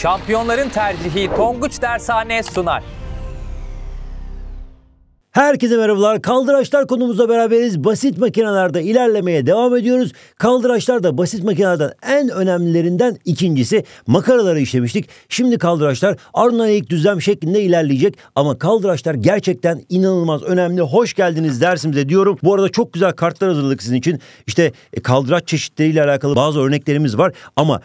Şampiyonların tercihi Tonguç Dershane sunar. Herkese merhabalar. Kaldıraçlar konumuzla beraberiz. Basit makinelerde ilerlemeye devam ediyoruz. Kaldıraçlar da basit makinelerden en önemlilerinden ikincisi. Makaraları işlemiştik. Şimdi kaldıraçlar ardından eğik düzlem şeklinde ilerleyecek. Ama kaldıraçlar gerçekten inanılmaz önemli. Hoş geldiniz dersimize diyorum. Bu arada çok güzel kartlar hazırladık sizin için. İşte e, kaldıraç çeşitleriyle alakalı bazı örneklerimiz var. Ama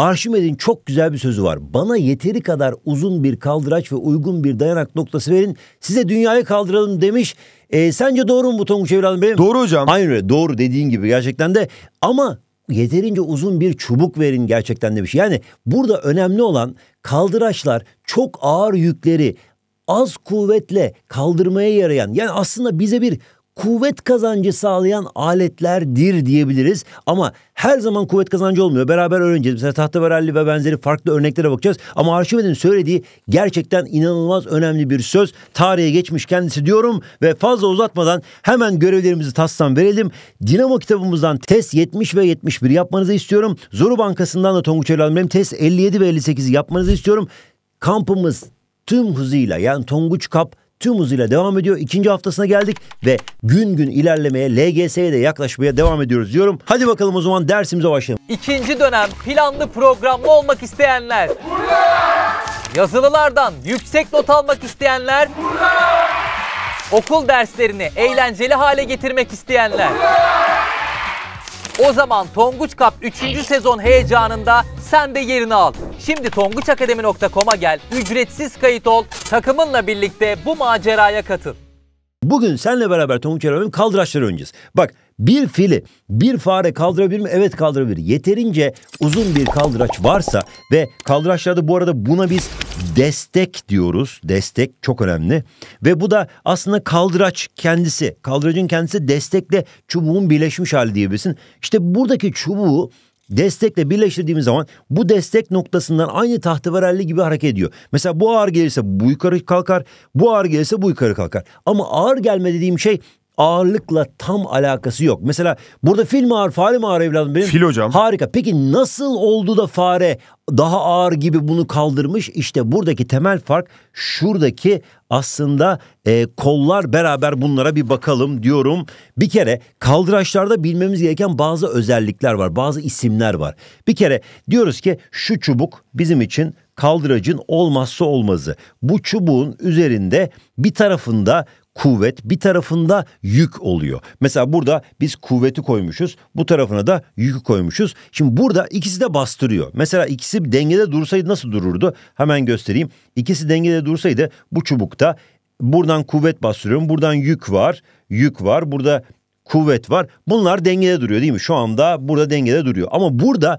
Arşimed'in çok güzel bir sözü var. Bana yeteri kadar uzun bir kaldıraç ve uygun bir dayanak noktası verin. Size dünyayı kaldıralım demiş. E, sence doğru mu bu Tonguç evladım benim? Doğru hocam. Aynen öyle doğru dediğin gibi gerçekten de. Ama yeterince uzun bir çubuk verin gerçekten demiş. Yani burada önemli olan kaldıraçlar çok ağır yükleri az kuvvetle kaldırmaya yarayan yani aslında bize bir kuvvet kazancı sağlayan aletlerdir diyebiliriz. Ama her zaman kuvvet kazancı olmuyor. Beraber öğreneceğiz. Mesela tahtaverelli ve benzeri farklı örneklere bakacağız. Ama Arşimed'in söylediği gerçekten inanılmaz önemli bir söz. Tarihe geçmiş kendisi diyorum ve fazla uzatmadan hemen görevlerimizi tasdan verelim. Dinamo kitabımızdan test 70 ve 71 yapmanızı istiyorum. Zoru Bankası'ndan da Tonguç Erlan test 57 ve 58'i yapmanızı istiyorum. Kampımız tüm hızıyla yani Tonguç Kap tüm hızıyla devam ediyor. İkinci haftasına geldik ve gün gün ilerlemeye LGS'ye de yaklaşmaya devam ediyoruz diyorum. Hadi bakalım o zaman dersimize başlayalım. İkinci dönem planlı programlı olmak isteyenler. Burada! Yazılılardan yüksek not almak isteyenler. Burada! Okul derslerini eğlenceli hale getirmek isteyenler. Burada! O zaman Tonguç Kap 3. sezon heyecanında sen de yerini al. Şimdi tonguçakademi.com'a gel, ücretsiz kayıt ol, takımınla birlikte bu maceraya katıl. Bugün senle beraber Tonguç Akademi'nin kaldıraçları oynayacağız. Bak bir fili, bir fare kaldırabilir mi? Evet kaldırabilir. Yeterince uzun bir kaldıraç varsa ve kaldıraçlarda bu arada buna biz destek diyoruz. Destek çok önemli. Ve bu da aslında kaldıraç kendisi, kaldıracın kendisi destekle çubuğun birleşmiş hali diyebilirsin. İşte buradaki çubuğu destekle birleştirdiğimiz zaman bu destek noktasından aynı tahteverelli gibi hareket ediyor. Mesela bu ağır gelirse bu yukarı kalkar, bu ağır gelirse bu yukarı kalkar. Ama ağır gelme dediğim şey ağırlıkla tam alakası yok. Mesela burada fil mi ağır, fare mi ağır evladım benim? Fil hocam. Harika. Peki nasıl oldu da fare daha ağır gibi bunu kaldırmış? İşte buradaki temel fark şuradaki aslında e, kollar beraber bunlara bir bakalım diyorum. Bir kere kaldıraçlarda bilmemiz gereken bazı özellikler var, bazı isimler var. Bir kere diyoruz ki şu çubuk bizim için kaldıracın olmazsa olmazı. Bu çubuğun üzerinde bir tarafında kuvvet bir tarafında yük oluyor. Mesela burada biz kuvveti koymuşuz bu tarafına da yükü koymuşuz. Şimdi burada ikisi de bastırıyor. Mesela ikisi dengede dursaydı nasıl dururdu? Hemen göstereyim. İkisi dengede dursaydı bu çubukta buradan kuvvet bastırıyorum buradan yük var yük var burada kuvvet var. Bunlar dengede duruyor değil mi? Şu anda burada dengede duruyor. Ama burada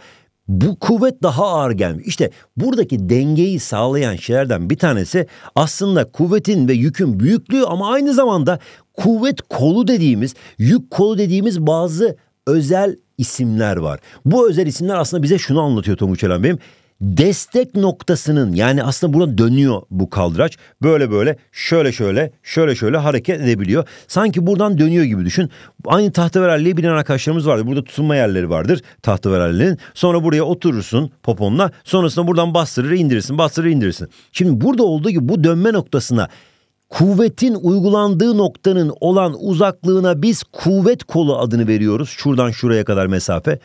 bu kuvvet daha ağır gelmiyor. İşte buradaki dengeyi sağlayan şeylerden bir tanesi aslında kuvvetin ve yükün büyüklüğü ama aynı zamanda kuvvet kolu dediğimiz, yük kolu dediğimiz bazı özel isimler var. Bu özel isimler aslında bize şunu anlatıyor Tonguç Elen Bey'im destek noktasının yani aslında buna dönüyor bu kaldıraç. Böyle böyle şöyle şöyle şöyle şöyle hareket edebiliyor. Sanki buradan dönüyor gibi düşün. Aynı tahtaverelliği bilen arkadaşlarımız vardır. Burada tutunma yerleri vardır tahtaverelliğin. Sonra buraya oturursun poponla. Sonrasında buradan bastırır indirirsin bastırır indirirsin. Şimdi burada olduğu gibi bu dönme noktasına kuvvetin uygulandığı noktanın olan uzaklığına biz kuvvet kolu adını veriyoruz. Şuradan şuraya kadar mesafe.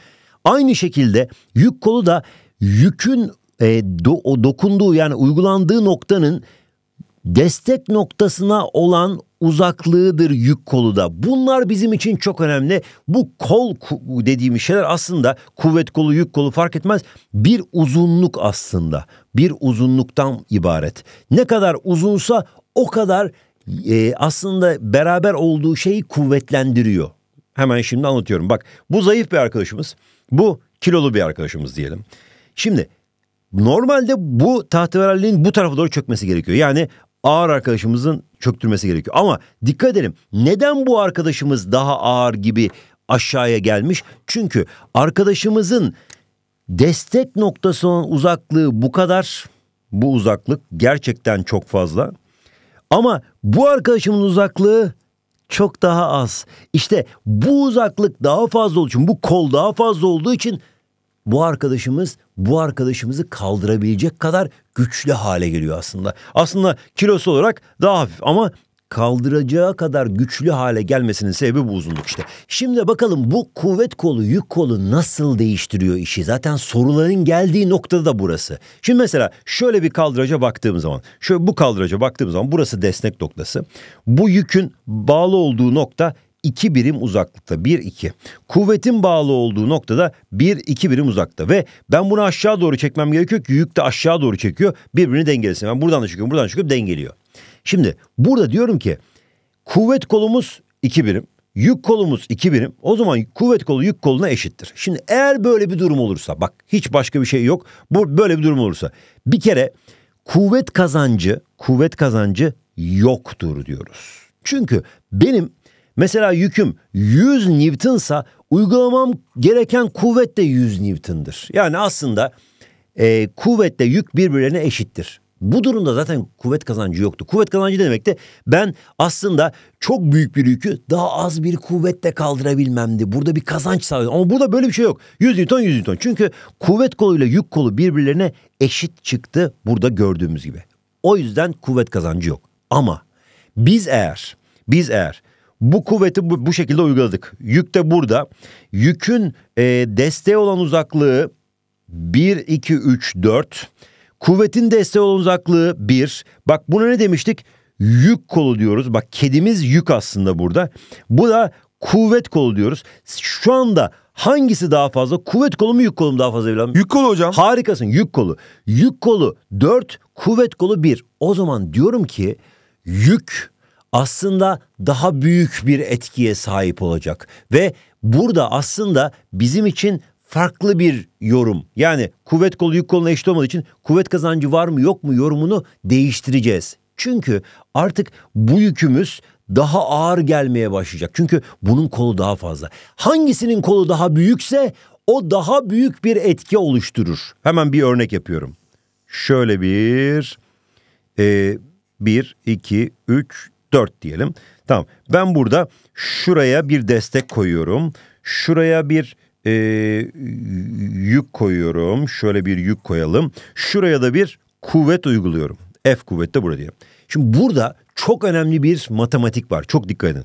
Aynı şekilde yük kolu da yükün e, do, dokunduğu yani uygulandığı noktanın destek noktasına olan uzaklığıdır yük kolu da. Bunlar bizim için çok önemli. Bu kol dediğimiz şeyler aslında kuvvet kolu, yük kolu fark etmez. Bir uzunluk aslında. Bir uzunluktan ibaret. Ne kadar uzunsa o kadar e, aslında beraber olduğu şeyi kuvvetlendiriyor. Hemen şimdi anlatıyorum. Bak bu zayıf bir arkadaşımız. Bu kilolu bir arkadaşımız diyelim. Şimdi normalde bu tahterevalliğin bu tarafa doğru çökmesi gerekiyor. Yani ağır arkadaşımızın çöktürmesi gerekiyor. Ama dikkat edelim neden bu arkadaşımız daha ağır gibi aşağıya gelmiş? Çünkü arkadaşımızın destek noktası olan uzaklığı bu kadar. Bu uzaklık gerçekten çok fazla. Ama bu arkadaşımın uzaklığı çok daha az. İşte bu uzaklık daha fazla olduğu için bu kol daha fazla olduğu için bu arkadaşımız bu arkadaşımızı kaldırabilecek kadar güçlü hale geliyor aslında. Aslında kilosu olarak daha hafif ama kaldıracağı kadar güçlü hale gelmesinin sebebi bu uzunluk işte. Şimdi bakalım bu kuvvet kolu, yük kolu nasıl değiştiriyor işi? Zaten soruların geldiği noktada da burası. Şimdi mesela şöyle bir kaldıraca baktığım zaman, şöyle bu kaldıraca baktığım zaman burası destek noktası. Bu yükün bağlı olduğu nokta iki birim uzaklıkta. 1-2. Kuvvetin bağlı olduğu noktada 1-2 birim uzakta. Ve ben bunu aşağı doğru çekmem gerekiyor ki yük de aşağı doğru çekiyor. Birbirini dengelesin. Ben buradan da çekiyorum buradan da çekiyorum dengeliyor. Şimdi burada diyorum ki kuvvet kolumuz 2 birim. Yük kolumuz 2 birim. O zaman kuvvet kolu yük koluna eşittir. Şimdi eğer böyle bir durum olursa bak hiç başka bir şey yok. Bu böyle bir durum olursa bir kere kuvvet kazancı kuvvet kazancı yoktur diyoruz. Çünkü benim Mesela yüküm 100 Newton'sa uygulamam gereken kuvvet de 100 Newton'dır. Yani aslında e, kuvvetle yük birbirlerine eşittir. Bu durumda zaten kuvvet kazancı yoktu. Kuvvet kazancı demek de ben aslında çok büyük bir yükü daha az bir kuvvetle kaldırabilmemdi. Burada bir kazanç sağladım. Ama burada böyle bir şey yok. 100 Newton 100 Newton. Çünkü kuvvet koluyla yük kolu birbirlerine eşit çıktı burada gördüğümüz gibi. O yüzden kuvvet kazancı yok. Ama biz eğer biz eğer bu kuvveti bu, bu şekilde uyguladık. Yük de burada. Yükün e, desteği olan uzaklığı 1, 2, 3, 4. Kuvvetin desteği olan uzaklığı 1. Bak buna ne demiştik? Yük kolu diyoruz. Bak kedimiz yük aslında burada. Bu da kuvvet kolu diyoruz. Şu anda hangisi daha fazla? Kuvvet kolu mu yük kolu mu daha fazla bilen? Yük kolu hocam. Harikasın yük kolu. Yük kolu 4, kuvvet kolu 1. O zaman diyorum ki yük aslında daha büyük bir etkiye sahip olacak ve burada aslında bizim için farklı bir yorum. Yani kuvvet kolu yük koluna eşit olmadığı için kuvvet kazancı var mı yok mu yorumunu değiştireceğiz. Çünkü artık bu yükümüz daha ağır gelmeye başlayacak. Çünkü bunun kolu daha fazla. Hangisinin kolu daha büyükse o daha büyük bir etki oluşturur. Hemen bir örnek yapıyorum. Şöyle bir, e, bir, iki, üç, 4 diyelim. Tamam ben burada şuraya bir destek koyuyorum. Şuraya bir e, yük koyuyorum. Şöyle bir yük koyalım. Şuraya da bir kuvvet uyguluyorum. F kuvvet de burada diyelim. Şimdi burada çok önemli bir matematik var. Çok dikkat edin.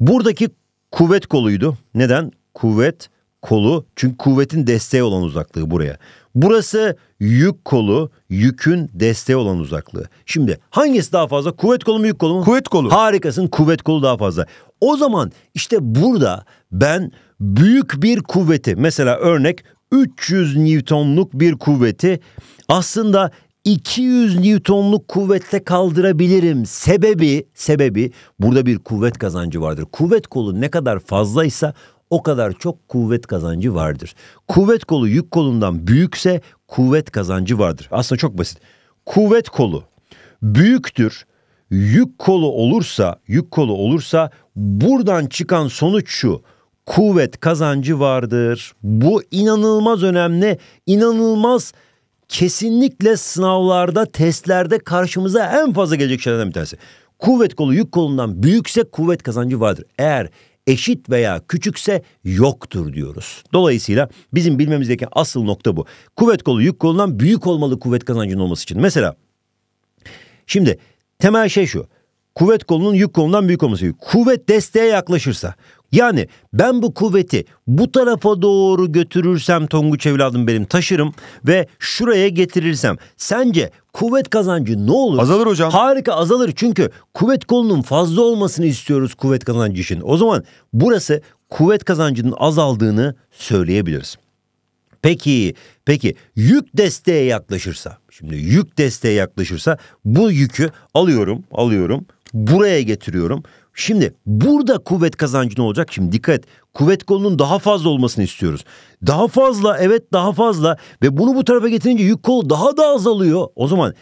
Buradaki kuvvet koluydu. Neden? Kuvvet kolu çünkü kuvvetin desteği olan uzaklığı buraya. Burası yük kolu, yükün desteği olan uzaklığı. Şimdi hangisi daha fazla? Kuvvet kolu mu yük kolu mu? Kuvvet kolu. Harikasın kuvvet kolu daha fazla. O zaman işte burada ben büyük bir kuvveti mesela örnek 300 Newton'luk bir kuvveti aslında 200 Newton'luk kuvvette kaldırabilirim. Sebebi, sebebi burada bir kuvvet kazancı vardır. Kuvvet kolu ne kadar fazlaysa o kadar çok kuvvet kazancı vardır. Kuvvet kolu yük kolundan büyükse kuvvet kazancı vardır. Aslında çok basit. Kuvvet kolu büyüktür. Yük kolu olursa, yük kolu olursa buradan çıkan sonuç şu kuvvet kazancı vardır. Bu inanılmaz önemli, inanılmaz kesinlikle sınavlarda, testlerde karşımıza en fazla gelecek şeylerden bir tanesi. Kuvvet kolu yük kolundan büyükse kuvvet kazancı vardır. Eğer eşit veya küçükse yoktur diyoruz. Dolayısıyla bizim bilmemizdeki asıl nokta bu. Kuvvet kolu yük kolundan büyük olmalı kuvvet kazancının olması için. Mesela şimdi temel şey şu. Kuvvet kolunun yük kolundan büyük olması. Kuvvet desteğe yaklaşırsa, yani ben bu kuvveti bu tarafa doğru götürürsem Tonguç evladım benim taşırım ve şuraya getirirsem sence kuvvet kazancı ne olur? Azalır hocam. Harika azalır çünkü kuvvet kolunun fazla olmasını istiyoruz kuvvet kazancı için. O zaman burası kuvvet kazancının azaldığını söyleyebiliriz. Peki, peki yük desteğe yaklaşırsa, şimdi yük desteğe yaklaşırsa bu yükü alıyorum, alıyorum, buraya getiriyorum Şimdi burada kuvvet kazancı ne olacak? Şimdi dikkat et. Kuvvet kolunun daha fazla olmasını istiyoruz. Daha fazla evet daha fazla ve bunu bu tarafa getirince yük kolu daha da azalıyor. O zaman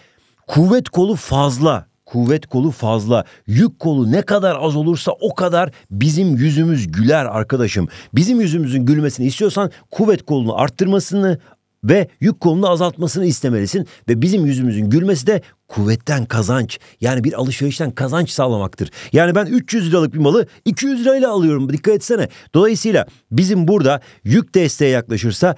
kuvvet kolu fazla. Kuvvet kolu fazla. Yük kolu ne kadar az olursa o kadar bizim yüzümüz güler arkadaşım. Bizim yüzümüzün gülmesini istiyorsan kuvvet kolunu arttırmasını, ve yük kolunu azaltmasını istemelisin ve bizim yüzümüzün gülmesi de kuvvetten kazanç yani bir alışverişten kazanç sağlamaktır. Yani ben 300 liralık bir malı 200 lirayla alıyorum dikkat etsene. Dolayısıyla bizim burada yük desteğe yaklaşırsa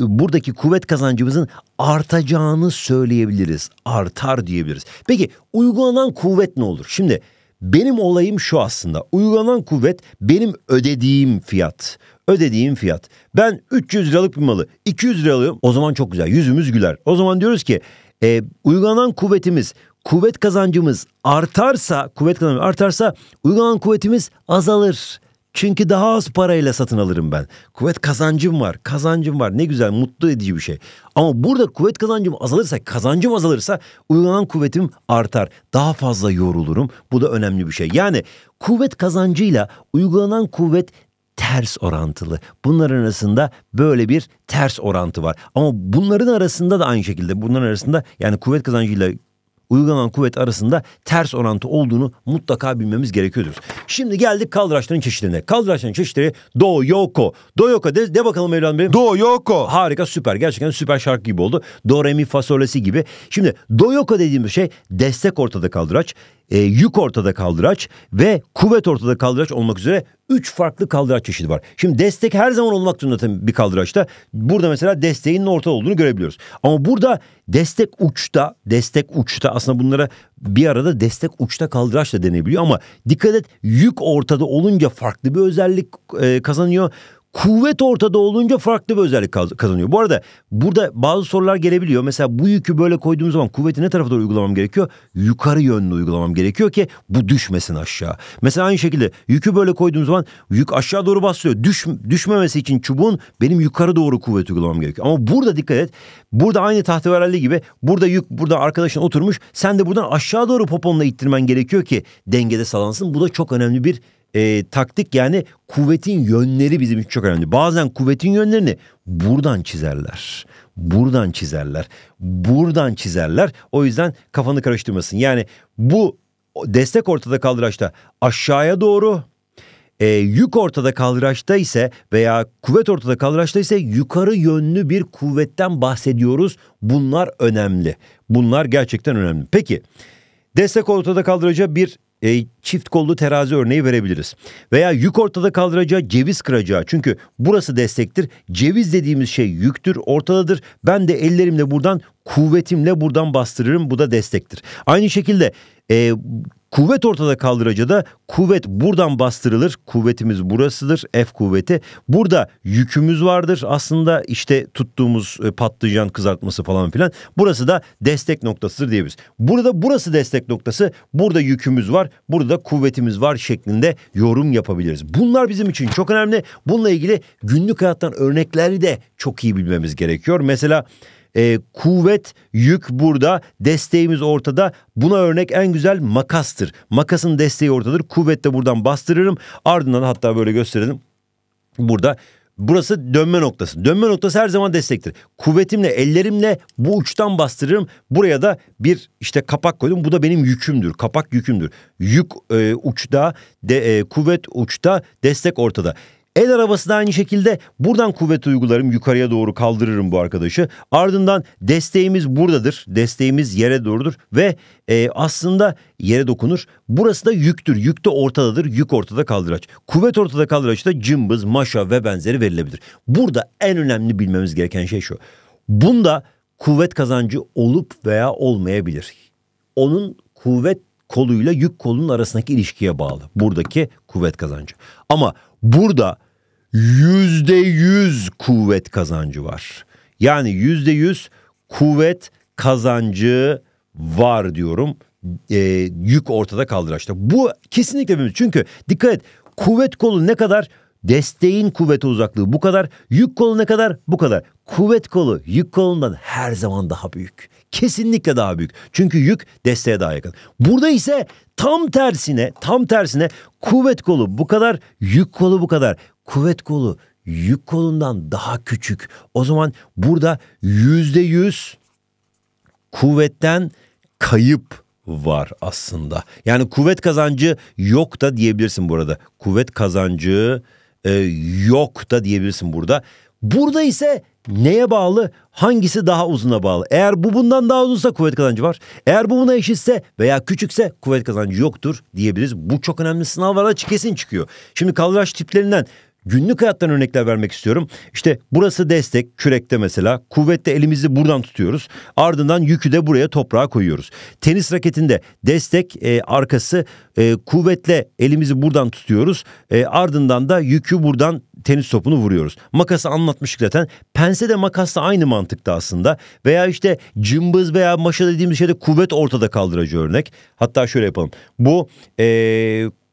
buradaki kuvvet kazancımızın artacağını söyleyebiliriz. Artar diyebiliriz. Peki uygulanan kuvvet ne olur? Şimdi benim olayım şu aslında. Uygulanan kuvvet benim ödediğim fiyat ödediğim fiyat. Ben 300 liralık bir malı 200 liralığı o zaman çok güzel yüzümüz güler. O zaman diyoruz ki e, uygulanan kuvvetimiz kuvvet kazancımız artarsa kuvvet kazancımız artarsa uygulanan kuvvetimiz azalır. Çünkü daha az parayla satın alırım ben. Kuvvet kazancım var. Kazancım var. Ne güzel mutlu edici bir şey. Ama burada kuvvet kazancım azalırsa, kazancım azalırsa uygulanan kuvvetim artar. Daha fazla yorulurum. Bu da önemli bir şey. Yani kuvvet kazancıyla uygulanan kuvvet ters orantılı. Bunların arasında böyle bir ters orantı var. Ama bunların arasında da aynı şekilde bunların arasında yani kuvvet kazancıyla uygulanan kuvvet arasında ters orantı olduğunu mutlaka bilmemiz gerekiyordur. Şimdi geldik kaldıraçların çeşitlerine. Kaldıraçların çeşitleri do yoko. Do yoko de, de bakalım Evlan Bey. Do yoko. Harika süper. Gerçekten süper şarkı gibi oldu. Do re mi fa solesi gibi. Şimdi do yoko dediğimiz şey destek ortada kaldıraç e, yük ortada kaldıraç ve kuvvet ortada kaldıraç olmak üzere üç farklı kaldıraç çeşidi var. Şimdi destek her zaman olmak zorunda tabii bir kaldıraçta. Burada mesela desteğin ortada olduğunu görebiliyoruz. Ama burada destek uçta, destek uçta aslında bunlara bir arada destek uçta kaldıraç da denebiliyor ama dikkat et yük ortada olunca farklı bir özellik e, kazanıyor. Kuvvet ortada olunca farklı bir özellik kazanıyor. Bu arada burada bazı sorular gelebiliyor. Mesela bu yükü böyle koyduğum zaman kuvveti ne tarafa doğru uygulamam gerekiyor? Yukarı yönlü uygulamam gerekiyor ki bu düşmesin aşağı. Mesela aynı şekilde yükü böyle koyduğum zaman yük aşağı doğru basıyor. Düş, düşmemesi için çubuğun benim yukarı doğru kuvvet uygulamam gerekiyor. Ama burada dikkat et. Burada aynı tahtevaralli gibi burada yük burada arkadaşın oturmuş. Sen de buradan aşağı doğru poponla ittirmen gerekiyor ki dengede salansın. Bu da çok önemli bir e, taktik yani kuvvetin yönleri bizim için çok önemli. Bazen kuvvetin yönlerini buradan çizerler. Buradan çizerler. Buradan çizerler. O yüzden kafanı karıştırmasın. Yani bu destek ortada kaldıraçta aşağıya doğru e, yük ortada kaldıraçta ise veya kuvvet ortada kaldıraçta ise yukarı yönlü bir kuvvetten bahsediyoruz. Bunlar önemli. Bunlar gerçekten önemli. Peki destek ortada kaldıraca bir e, çift kollu terazi örneği verebiliriz. Veya yük ortada kaldıracağı, ceviz kıracağı. Çünkü burası destektir. Ceviz dediğimiz şey yüktür, ortadadır. Ben de ellerimle buradan, kuvvetimle buradan bastırırım. Bu da destektir. Aynı şekilde e, Kuvvet ortada kaldıracada kuvvet buradan bastırılır. Kuvvetimiz burasıdır. F kuvveti. Burada yükümüz vardır. Aslında işte tuttuğumuz e, patlıcan kızartması falan filan. Burası da destek noktasıdır diyebiliriz. Burada burası destek noktası. Burada yükümüz var. Burada kuvvetimiz var şeklinde yorum yapabiliriz. Bunlar bizim için çok önemli. Bununla ilgili günlük hayattan örnekleri de çok iyi bilmemiz gerekiyor. Mesela e, kuvvet, yük burada, desteğimiz ortada. Buna örnek en güzel makastır. Makasın desteği ortadır. Kuvvet de buradan bastırırım. Ardından hatta böyle gösterelim. Burada Burası dönme noktası. Dönme noktası her zaman destektir. Kuvvetimle, ellerimle bu uçtan bastırırım. Buraya da bir işte kapak koydum. Bu da benim yükümdür. Kapak yükümdür. Yük e, uçta, de, e, kuvvet uçta, destek ortada. El arabası da aynı şekilde buradan kuvvet uygularım yukarıya doğru kaldırırım bu arkadaşı. Ardından desteğimiz buradadır. Desteğimiz yere doğrudur ve e, aslında yere dokunur. Burası da yüktür. Yük de ortadadır. Yük ortada kaldıraç. Kuvvet ortada da cımbız, maşa ve benzeri verilebilir. Burada en önemli bilmemiz gereken şey şu. Bunda kuvvet kazancı olup veya olmayabilir. Onun kuvvet koluyla yük kolunun arasındaki ilişkiye bağlı. Buradaki kuvvet kazancı. Ama burada yüzde yüz kuvvet kazancı var. Yani yüzde yüz kuvvet kazancı var diyorum. E, yük ortada kaldıraçta. Bu kesinlikle mümkün. Çünkü dikkat et kuvvet kolu ne kadar desteğin kuvvete uzaklığı bu kadar yük kolu ne kadar bu kadar. Kuvvet kolu yük kolundan her zaman daha büyük. Kesinlikle daha büyük. Çünkü yük desteğe daha yakın. Burada ise tam tersine tam tersine kuvvet kolu bu kadar yük kolu bu kadar kuvvet kolu yük kolundan daha küçük. O zaman burada yüzde yüz kuvvetten kayıp var aslında. Yani kuvvet kazancı yok da diyebilirsin burada. Kuvvet kazancı e, yok da diyebilirsin burada. Burada ise neye bağlı? Hangisi daha uzuna bağlı? Eğer bu bundan daha uzunsa kuvvet kazancı var. Eğer bu buna eşitse veya küçükse kuvvet kazancı yoktur diyebiliriz. Bu çok önemli sınavlara kesin çıkıyor. Şimdi kaldıraç tiplerinden Günlük hayattan örnekler vermek istiyorum. İşte burası destek, kürekte mesela. Kuvvetle elimizi buradan tutuyoruz. Ardından yükü de buraya toprağa koyuyoruz. Tenis raketinde destek e, arkası e, kuvvetle elimizi buradan tutuyoruz. E, ardından da yükü buradan tenis topunu vuruyoruz. Makası anlatmıştık zaten. Pense de makasla aynı mantıkta aslında. Veya işte cımbız veya maşa dediğimiz şeyde kuvvet ortada kaldırıcı örnek. Hatta şöyle yapalım. Bu e,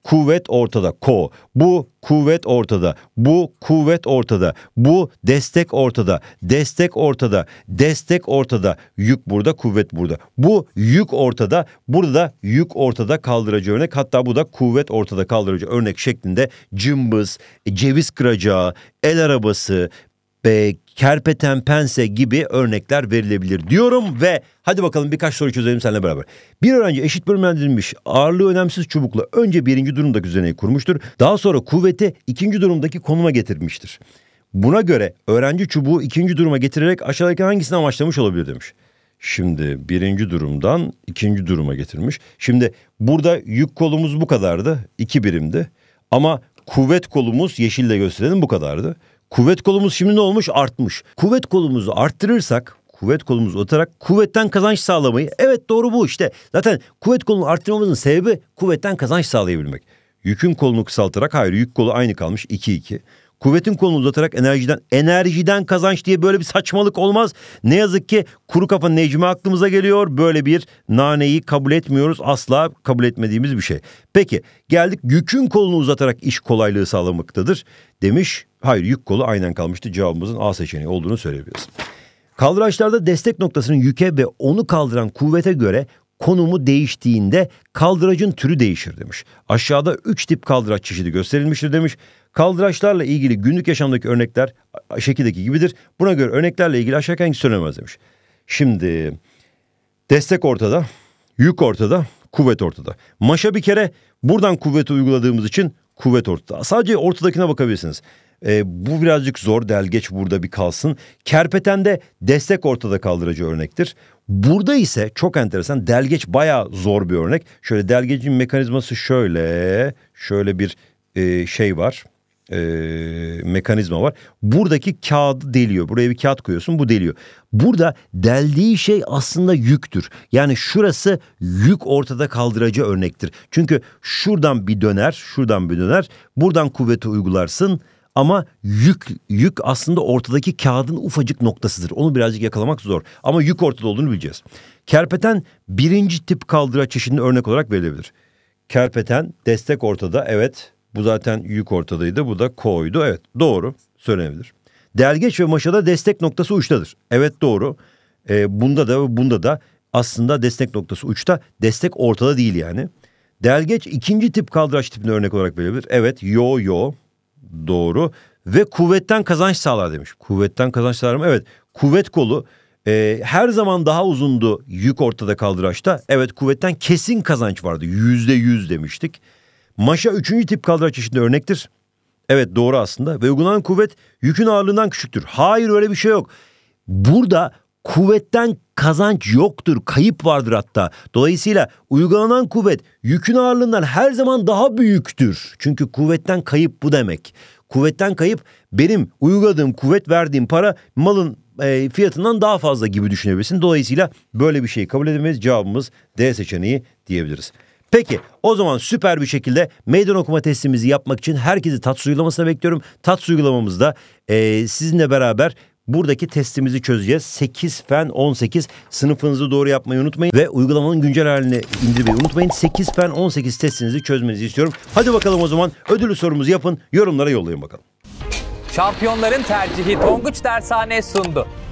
kuvvet ortada. Ko. Bu kuvvet ortada. Bu kuvvet ortada. Bu destek ortada. Destek ortada. Destek ortada. Yük burada, kuvvet burada. Bu yük ortada. Burada da yük ortada kaldırıcı örnek. Hatta bu da kuvvet ortada kaldırıcı örnek şeklinde cımbız, ceviz kıracağı, el arabası, e, kerpeten pense gibi örnekler verilebilir diyorum ve hadi bakalım birkaç soru çözelim seninle beraber. Bir öğrenci eşit bölümlendirilmiş ağırlığı önemsiz çubukla önce birinci durumdaki düzeneyi kurmuştur. Daha sonra kuvveti ikinci durumdaki konuma getirmiştir. Buna göre öğrenci çubuğu ikinci duruma getirerek aşağıdaki hangisini amaçlamış olabilir demiş. Şimdi birinci durumdan ikinci duruma getirmiş. Şimdi burada yük kolumuz bu kadardı. iki birimdi. Ama kuvvet kolumuz yeşille gösterelim bu kadardı. Kuvvet kolumuz şimdi ne olmuş? Artmış. Kuvvet kolumuzu arttırırsak kuvvet kolumuzu atarak kuvvetten kazanç sağlamayı. Evet doğru bu işte. Zaten kuvvet kolunu arttırmamızın sebebi kuvvetten kazanç sağlayabilmek. Yükün kolunu kısaltarak hayır yük kolu aynı kalmış 2-2. Kuvvetin kolunu uzatarak enerjiden enerjiden kazanç diye böyle bir saçmalık olmaz. Ne yazık ki kuru kafa Necmi aklımıza geliyor. Böyle bir naneyi kabul etmiyoruz. Asla kabul etmediğimiz bir şey. Peki geldik yükün kolunu uzatarak iş kolaylığı sağlamaktadır demiş. Hayır yük kolu aynen kalmıştı. Cevabımızın A seçeneği olduğunu söyleyebiliriz. Kaldıraçlarda destek noktasının yüke ve onu kaldıran kuvvete göre konumu değiştiğinde kaldıracın türü değişir demiş. Aşağıda 3 tip kaldıraç çeşidi gösterilmiştir demiş. Kaldıraçlarla ilgili günlük yaşamdaki örnekler şekildeki gibidir. Buna göre örneklerle ilgili aşağıdaki hangisi söylenemez demiş. Şimdi destek ortada, yük ortada, kuvvet ortada. Maşa bir kere buradan kuvveti uyguladığımız için kuvvet ortada. Sadece ortadakine bakabilirsiniz. E, bu birazcık zor delgeç burada bir kalsın. Kerpetende destek ortada kaldıracı örnektir. Burada ise çok enteresan delgeç baya zor bir örnek. Şöyle delgecin mekanizması şöyle. Şöyle bir e, şey var e, mekanizma var. Buradaki kağıdı deliyor. Buraya bir kağıt koyuyorsun bu deliyor. Burada deldiği şey aslında yüktür. Yani şurası yük ortada kaldıracı örnektir. Çünkü şuradan bir döner, şuradan bir döner. Buradan kuvveti uygularsın. Ama yük yük aslında ortadaki kağıdın ufacık noktasıdır. Onu birazcık yakalamak zor. Ama yük ortada olduğunu bileceğiz. Kerpeten birinci tip kaldıraç çeşidini örnek olarak verilebilir. Kerpeten destek ortada evet bu zaten yük ortadaydı. Bu da koydu. Evet doğru söylenebilir. Delgeç ve maşada destek noktası uçtadır. Evet doğru. E, bunda da bunda da aslında destek noktası uçta. Destek ortada değil yani. Delgeç ikinci tip kaldıraç tipine örnek olarak verebilir Evet yo yo doğru. Ve kuvvetten kazanç sağlar demiş. Kuvvetten kazanç sağlar mı? Evet kuvvet kolu e, her zaman daha uzundu yük ortada kaldıraçta. Evet kuvvetten kesin kazanç vardı. Yüzde yüz demiştik. Maşa üçüncü tip kaldıraç çeşidinde örnektir. Evet doğru aslında. Ve uygulanan kuvvet yükün ağırlığından küçüktür. Hayır öyle bir şey yok. Burada kuvvetten kazanç yoktur. Kayıp vardır hatta. Dolayısıyla uygulanan kuvvet yükün ağırlığından her zaman daha büyüktür. Çünkü kuvvetten kayıp bu demek. Kuvvetten kayıp benim uyguladığım kuvvet verdiğim para malın e, fiyatından daha fazla gibi düşünebilirsin. Dolayısıyla böyle bir şeyi kabul edemeyiz. Cevabımız D seçeneği diyebiliriz. Peki o zaman süper bir şekilde meydan okuma testimizi yapmak için herkesi tat uygulamasına bekliyorum. Tat uygulamamızda e, sizinle beraber buradaki testimizi çözeceğiz. 8 fen 18 sınıfınızı doğru yapmayı unutmayın ve uygulamanın güncel halini indirmeyi unutmayın. 8 fen 18 testinizi çözmenizi istiyorum. Hadi bakalım o zaman ödülü sorumuzu yapın yorumlara yollayın bakalım. Şampiyonların tercihi Tonguç Dershane sundu.